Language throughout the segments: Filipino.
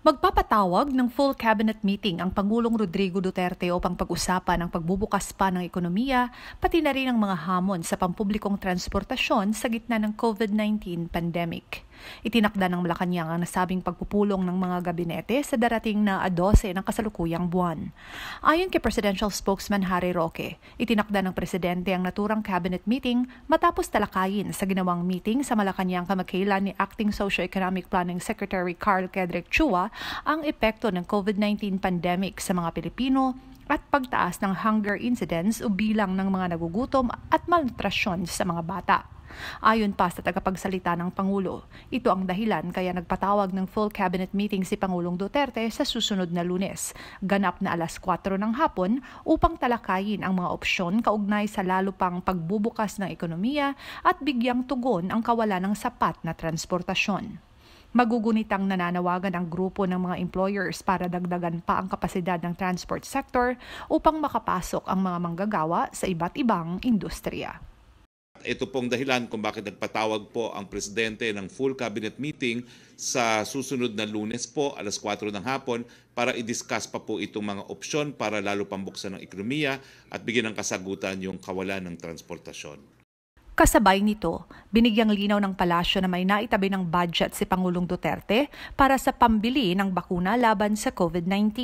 Magpapatawag ng full cabinet meeting ang Pangulong Rodrigo Duterte upang pag-usapan ang pagbubukas pa ng ekonomiya, pati na rin ang mga hamon sa pampublikong transportasyon sa gitna ng COVID-19 pandemic. Itinakda ng Malacanang ang nasabing pagpupulong ng mga gabinete sa darating na 12 ng kasalukuyang buwan. Ayon kay Presidential Spokesman Harry Roque, itinakda ng Presidente ang naturang cabinet meeting matapos talakayin sa ginawang meeting sa Malacanang kamakailan ni Acting Socio-Economic Planning Secretary Carl Kedrick Chua ang epekto ng COVID-19 pandemic sa mga Pilipino, at pagtaas ng hunger incidence o bilang ng mga nagugutom at malnutrasyon sa mga bata. Ayon pa sa tagapagsalita ng Pangulo, ito ang dahilan kaya nagpatawag ng full cabinet meeting si Pangulong Duterte sa susunod na lunes, ganap na alas 4 ng hapon upang talakayin ang mga opsyon kaugnay sa lalo pang pagbubukas ng ekonomiya at bigyang tugon ang kawalan ng sapat na transportasyon. Magugunitang nananawagan ang grupo ng mga employers para dagdagan pa ang kapasidad ng transport sector upang makapasok ang mga manggagawa sa iba't ibang industriya. Ito pong dahilan kung bakit nagpatawag po ang presidente ng full cabinet meeting sa susunod na lunes po alas 4 ng hapon para i-discuss pa po itong mga opsyon para lalo pang buksan ng ekonomiya at bigyan ng kasagutan yung kawalan ng transportasyon. Kasabay nito, binigyang linaw ng palasyo na may naitabi ng budget si Pangulong Duterte para sa pambili ng bakuna laban sa COVID-19.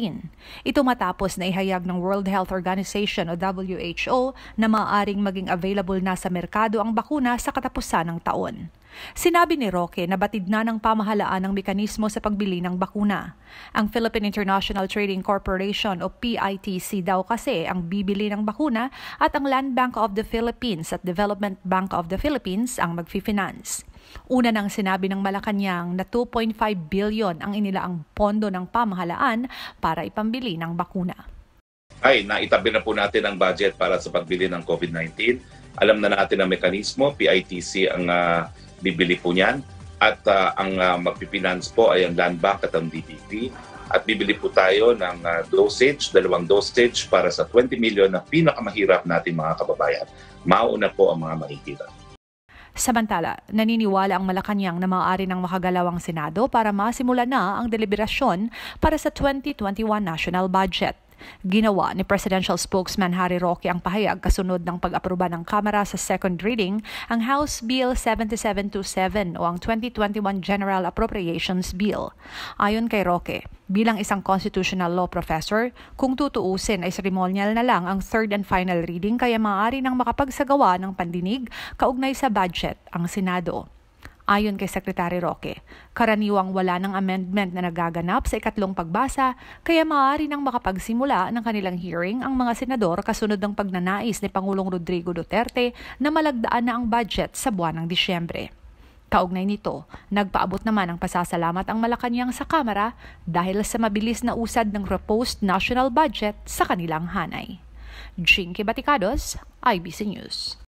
Ito matapos na ihayag ng World Health Organization o WHO na maaaring maging available na sa merkado ang bakuna sa katapusan ng taon. Sinabi ni Roque na batid na ng pamahalaan ang mekanismo sa pagbili ng bakuna. Ang Philippine International Trading Corporation o PITC daw kasi ang bibili ng bakuna at ang Land Bank of the Philippines at Development Bank of the Philippines ang magfi-finance. Una nang sinabi ng Malacanang na 2.5 billion ang inilaang pondo ng pamahalaan para ipambili ng bakuna ay naitabi na po natin ang budget para sa pagbili ng COVID-19. Alam na natin ang mekanismo, PITC ang uh, bibili po niyan. At uh, ang uh, ah, magpipinance po ay ang Landbank at ang DBP. At bibili po tayo ng uh, dosage, dalawang dosage para sa 20 million na pinakamahirap natin mga kababayan. Mauna po ang mga mahihirap. Samantala, naniniwala ang Malacanang na maaari ng makagalawang Senado para masimula na ang deliberasyon para sa 2021 national budget. Ginawa ni Presidential Spokesman Harry Roque ang pahayag kasunod ng pag-aproba ng Kamara sa second reading ang House Bill 7727 o ang 2021 General Appropriations Bill. Ayon kay Roque, bilang isang constitutional law professor, kung tutuusin ay ceremonial na lang ang third and final reading kaya maaari nang makapagsagawa ng pandinig kaugnay sa budget ang Senado. Ayon kay Secretary Roque, karaniwang wala ng amendment na nagaganap sa ikatlong pagbasa kaya maaari nang makapagsimula ng kanilang hearing ang mga senador kasunod ng pagnanais ni Pangulong Rodrigo Duterte na malagdaan na ang budget sa buwan ng Disyembre. Kaugnay nito, nagpaabot naman ang pasasalamat ang Malacanang sa Kamara dahil sa mabilis na usad ng proposed national budget sa kanilang hanay. Jinky Baticados, IBC News.